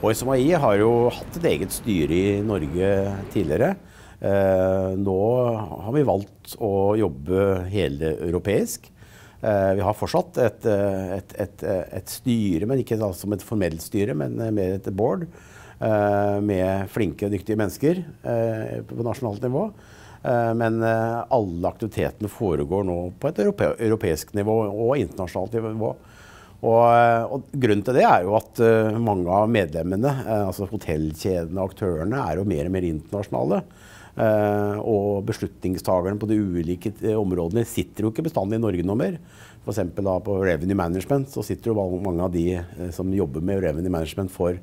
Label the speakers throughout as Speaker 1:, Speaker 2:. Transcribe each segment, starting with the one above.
Speaker 1: Boys MAI har jo hatt et eget styre i Norge tidligere. Eh, nå har vi valgt å jobbe heleuropeisk. Uh, vi har fortsatt et, eh, et, et, et styre, men ikke som et formelt styre, men mer et board. med flinke og dyktige mennesker på nasjonalt nivå. Men alle aktivitetene foregår nå på et europeisk nivå og internasjonalt nivå. Og, eh, og, Grunnen til det er jo at eh, mange av medlemmene, eh, altså hotellkjedene og aktørene, er jo mer og mer internasjonale. og beslutningstakerne på de ulike områdene sitter jo ikke bestandig i Norge noe mer. F.eks. på Revenue Management så sitter jo mange av de som jobber med Revenue Management for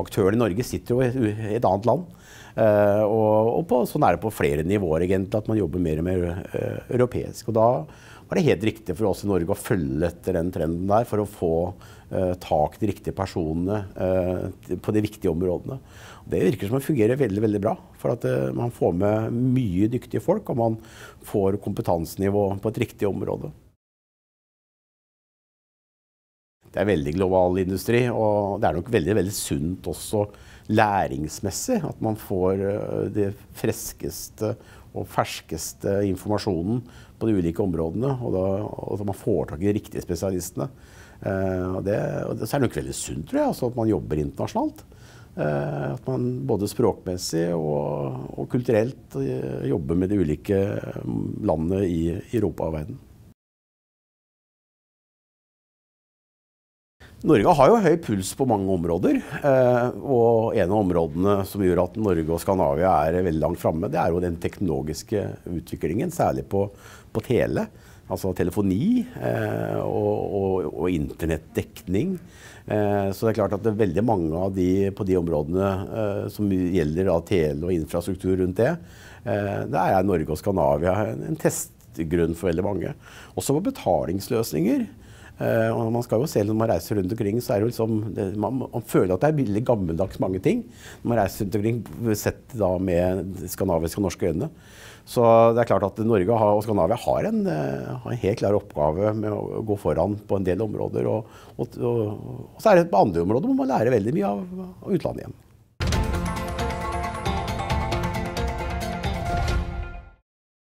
Speaker 1: aktørene i Norge sitter jo i et annet land. Eh, og, og på, sånn er det på flere nivåer, egentlig, at man jobber mer og mer eh, europeisk. Og da var det helt riktig for oss i Norge å følge etter den trenden der for å få eh, tak de riktige personene på de viktige områdene. Det virker som det fungerer veldig veldig bra. For at man får med mye dyktige folk, og man får kompetansenivå på et riktig område det er veldig global industri, og det er nok veldig, veldig sunt også læringsmessig at man får eh, det freskeste og ferskeste informasjonen på de ulike områdene, og, da, og at man får tak i de riktige spesialistene. Uh, og det, og det, så er det nok veldig sunt, tror jeg, altså at man jobber internasjonalt. Uh, at man både språkmessig og, og kulturelt uh, jobber med de ulike mm, landene i, i Europa og verden. Norge har jo høy puls på mange områder. Eh, og en av områdene som gjør at Norge og Skandinavia er veldig langt framme, det er jo den teknologiske utviklingen, særlig på, på tele. Altså telefoni eh, og, og, og internettdekning. Eh, så det er klart at det er veldig mange av de på de områdene som gjelder tele og infrastruktur rundt det, der er Norge og Skandinavia en testgrunn for veldig mange. Også på betalingsløsninger. Eh, og man skal jo se Når man reiser rundt omkring, så er det liksom, det, man, man, føler at det er veldig gammeldags mange ting. Når man reiser rundt omkring sett da med skandinaviske og norske øyne. Så det er klart at Norge har, og Skandinavia har en, eh, har en, helt klar oppgave med å gå foran på en del områder. Og, og, og, og så er det på andre områder hvor man lærer veldig mye av, av utlandet igjen.